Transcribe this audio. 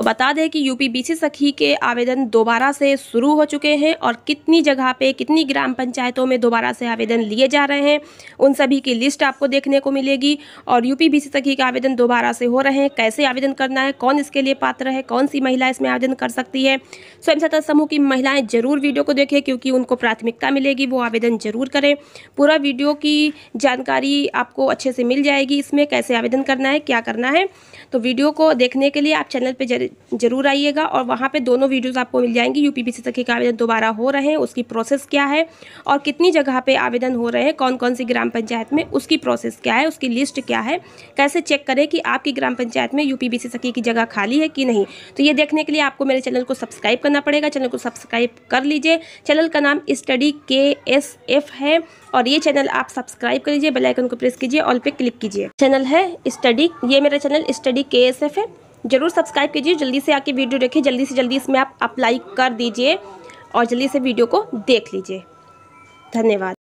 तो बता दें कि यूपी बीसी सखी के आवेदन दोबारा से शुरू हो चुके हैं और कितनी जगह पे कितनी ग्राम पंचायतों में दोबारा से आवेदन लिए जा रहे हैं उन सभी की लिस्ट आपको देखने को मिलेगी और यूपी बीसी सखी के आवेदन दोबारा से हो रहे हैं कैसे आवेदन करना है कौन इसके लिए पात्र है कौन सी महिला इसमें आवेदन कर सकती है स्वयं सहायता समूह की महिलाएँ जरूर वीडियो को देखें क्योंकि उनको प्राथमिकता मिलेगी वो आवेदन जरूर करें पूरा वीडियो की जानकारी आपको अच्छे से मिल जाएगी इसमें कैसे आवेदन करना है क्या करना है तो वीडियो को देखने के लिए आप चैनल पर ज़रूर आइएगा और वहाँ पे दोनों वीडियोस आपको मिल जाएंगी यूपीपीसी सखी का आवेदन दोबारा हो रहे हैं उसकी प्रोसेस क्या है और कितनी जगह पे आवेदन हो रहे हैं कौन कौन सी ग्राम पंचायत में उसकी प्रोसेस क्या है उसकी लिस्ट क्या है कैसे चेक करें कि आपकी ग्राम पंचायत में यू सखी की जगह खाली है कि नहीं तो ये देखने के लिए आपको मेरे चैनल को सब्सक्राइब करना पड़ेगा चैनल को सब्सक्राइब कर लीजिए चैनल का नाम स्टडी के एस एफ है और ये चैनल आप सब्सक्राइब कर लीजिए बेलाइकन को प्रेस कीजिए ऑल पे क्लिक कीजिए चैनल है स्टडी ये मेरा channel study K S F है ज़रूर सब्सक्राइब कीजिए जल्दी से आके वीडियो देखिए जल्दी से जल्दी इसमें आप अप्लाई कर दीजिए और जल्दी से वीडियो को देख लीजिए धन्यवाद